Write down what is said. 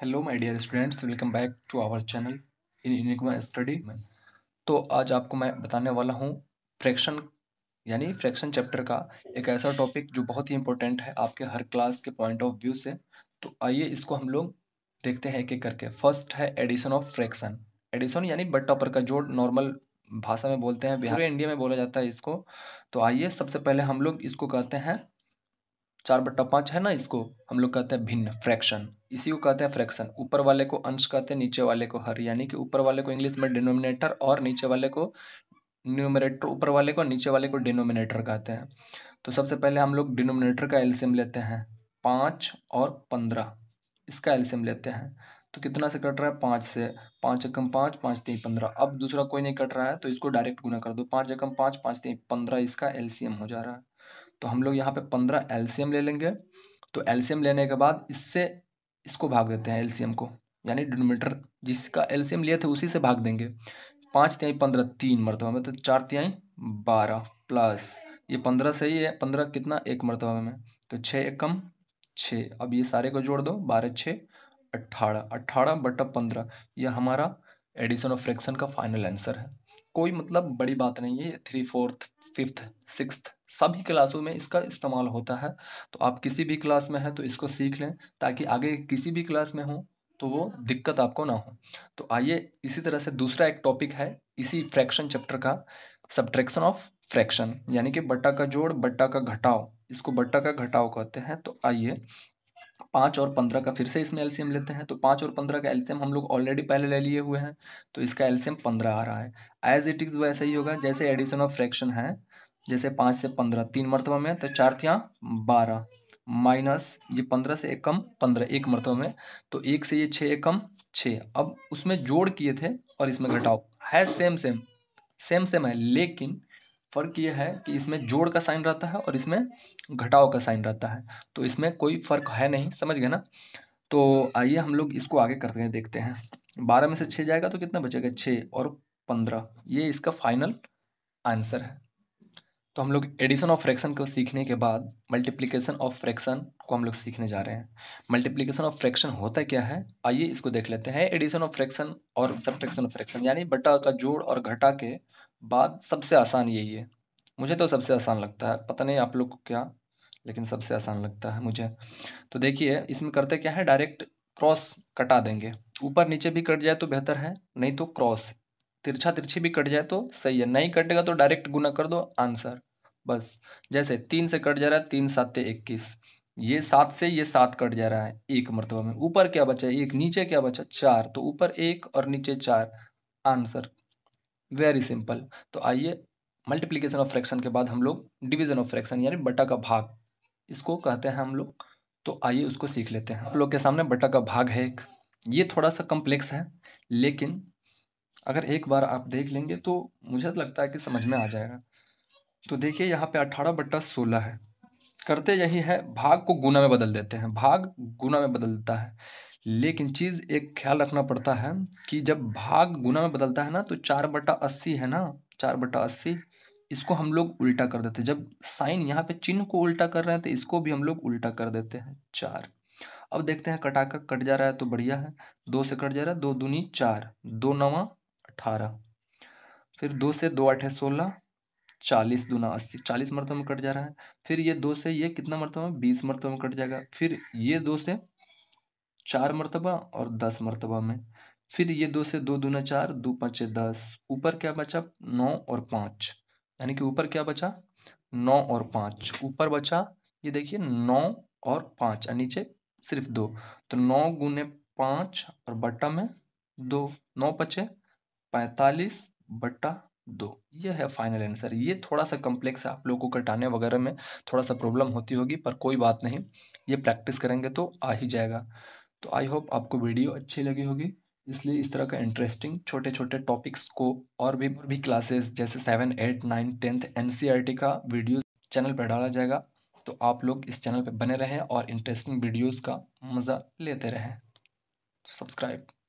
Hello my dear students welcome back to our channel in Enigma Study में तो आज आपको मैं बताने वाला हूँ फ्रैक्शन यानी फ्रैक्शन चैप्टर का एक ऐसा टॉपिक जो बहुत ही इंपॉर्टेंट है आपके हर क्लास के पॉइंट ऑफ व्यू से तो आइए इसको हम लोग देखते हैं एक एक करके फर्स्ट है एडिशन ऑफ फ्रैक्शन एडिशन यानी बट्टा टॉपर का जोड़ नॉर्मल भाषा में बोलते हैं बिहार इंडिया में बोला जाता है इसको तो आइए सबसे पहले हम लोग इसको कहते हैं चार बट्टा पाँच है ना इसको हम लोग कहते हैं भिन्न फ्रैक्शन इसी को कहते हैं फ्रैक्शन ऊपर वाले को अंश कहते हैं नीचे वाले को हर यानी कि ऊपर वाले को इंग्लिश में डिनोमिनेटर और नीचे वाले को न्यूमिनेटर ऊपर वाले को नीचे वाले को डिनोमिनेटर कहते हैं तो सबसे पहले हम लोग डिनोमिनेटर का एल्सियम लेते हैं पाँच और पंद्रह इसका एल्सियम लेते हैं तो कितना से कट रहा है पाँच से पाँच एकम पाँच पाँच तीन पंद्रह अब दूसरा कोई नहीं कट रहा है तो इसको डायरेक्ट गुना कर दो पाँच एकम पाँच पाँच तीन पंद्रह इसका एल्सियम हो जा रहा है तो हम लोग यहाँ पे पंद्रह एलसीएम ले लेंगे तो एलसीएम लेने के बाद इससे इसको भाग देते हैं एलसीएम को यानी डिनोमीटर जिसका एलसीएम लिए थे उसी से भाग देंगे पाँच तिहाई पंद्रह तीन मरतबा में तो चार तिहाई बारह प्लस ये पंद्रह सही है पंद्रह कितना एक मरतबा में तो छः एक कम छः अब ये सारे को जोड़ दो बारह छः अट्ठारह अट्ठारह बटा पंद्रह यह हमारा एडिशन और फ्रैक्शन का फाइनल आंसर है कोई मतलब बड़ी बात नहीं है थ्री फोर्थ फिफ्थ सिक्स्थ सभी क्लासों में इसका इस्तेमाल होता है तो आप किसी भी क्लास में हैं तो इसको सीख लें ताकि आगे किसी भी क्लास में हो तो वो हाँ। दिक्कत आपको ना हो तो आइए इसी तरह से दूसरा एक टॉपिक है इसी फ्रैक्शन चैप्टर का सब्ट्रैक्शन ऑफ फ्रैक्शन यानी कि बट्टा का जोड़ बट्टा का घटाओ इसको बट्टा का घटाओ कहते हैं तो आइए पाँच और पंद्रह का फिर से इसमें एल्सियम लेते हैं तो पाँच और पंद्रह का एल्सियम हम लोग ऑलरेडी पहले ले लिए हुए हैं तो इसका एल्सियम पंद्रह आ रहा है एज इट इज़ वैसे ही होगा जैसे एडिशन ऑफ फ्रैक्शन है जैसे पाँच से पंद्रह तीन मरतबा में तो चार थियाँ बारह माइनस ये पंद्रह से एक कम पंद्रह एक मरतबा में तो एक से ये छः एक कम छः अब उसमें जोड़ किए थे और इसमें घटाओ है सेम सेम सेम सेम है लेकिन फ़र्क ये है कि इसमें जोड़ का साइन रहता है और इसमें घटाओ का साइन रहता है तो इसमें कोई फ़र्क है नहीं समझ गए ना तो आइए हम लोग इसको आगे करते हैं देखते हैं बारह में से छः जाएगा तो कितना बचेगा छः और पंद्रह ये इसका फाइनल आंसर है तो हम लोग एडिशन ऑफ फ्रैक्शन को सीखने के बाद मल्टीप्लिकेशन ऑफ फ्रैक्शन को हम लोग सीखने जा रहे हैं मल्टीप्लिकेशन ऑफ फ्रैक्शन होता क्या है आइए इसको देख लेते हैं एडिशन ऑफ फ्रैक्शन और सब ऑफ फ्रैक्शन यानी बटा का जोड़ और घटा के बात सबसे आसान यही है मुझे तो सबसे आसान लगता है पता नहीं आप लोग को क्या लेकिन सबसे आसान लगता है मुझे तो देखिए इसमें करते क्या है डायरेक्ट क्रॉस कटा देंगे ऊपर नीचे भी कट जाए तो बेहतर है नहीं तो क्रॉस तिरछा तिरछी भी कट जाए तो सही है नहीं कटेगा तो डायरेक्ट गुना कर दो आंसर बस जैसे तीन से कट जा रहा है तीन सात इक्कीस ये सात से ये सात कट जा रहा है एक मरतबा में ऊपर क्या बचा एक नीचे क्या बचा चार तो ऊपर एक और नीचे चार आंसर वेरी सिंपल तो आइए मल्टीप्लीकेशन ऑफ फ्रैक्शन के बाद हम लोग डिवीजन ऑफ फ्रैक्शन यानी बटा का भाग इसको कहते हैं हम लोग तो आइए उसको सीख लेते हैं हम लोग के सामने बटा का भाग है एक ये थोड़ा सा कम्प्लेक्स है लेकिन अगर एक बार आप देख लेंगे तो मुझे तो लगता है कि समझ में आ जाएगा तो देखिए यहाँ पे अठारह बट्टा सोलह है करते यही है भाग को गुना में बदल देते हैं भाग गुना में बदल देता है लेकिन चीज़ एक ख्याल रखना पड़ता है कि जब भाग गुना में बदलता है ना तो चार बटा अस्सी है ना चार बटा अस्सी इसको हम लोग उल्टा कर देते हैं जब साइन यहाँ पे चिन्ह को उल्टा कर रहे हैं तो इसको भी हम लोग उल्टा कर देते हैं चार अब देखते हैं कटाकर कट जा रहा है तो बढ़िया है दो से कट जा रहा है दो दूनी चार दो नवा अठारह फिर दो से दो आठे सोलह चालीस दूना अस्सी चालीस मरतबा में कट जा रहा है फिर ये दो से ये कितना में बीस मरतबा में कट जाएगा फिर ये दो से चार मरतबा और दस मरतबा में फिर ये दो से दो दूना चार दो पाँचे दस ऊपर क्या बचा नौ और पाँच यानी कि ऊपर क्या बचा नौ और पाँच ऊपर बचा ये देखिए नौ और पाँच और नीचे सिर्फ दो तो नौ गुने पाँच और बट्टा में दो नौ पचे पैंतालीस बट्टा दो ये है फाइनल आंसर ये थोड़ा सा कॉम्प्लेक्स है आप लोगों को कटाने वगैरह में थोड़ा सा प्रॉब्लम होती होगी पर कोई बात नहीं ये प्रैक्टिस करेंगे तो आ ही जाएगा तो आई होप आपको वीडियो अच्छी लगी होगी इसलिए इस तरह का इंटरेस्टिंग छोटे छोटे टॉपिक्स को और भी और भी क्लासेस जैसे सेवन एट नाइन टेंथ एन का वीडियो चैनल पर डाला जाएगा तो आप लोग इस चैनल पर बने रहें और इंटरेस्टिंग वीडियोज़ का मज़ा लेते रहें सब्सक्राइब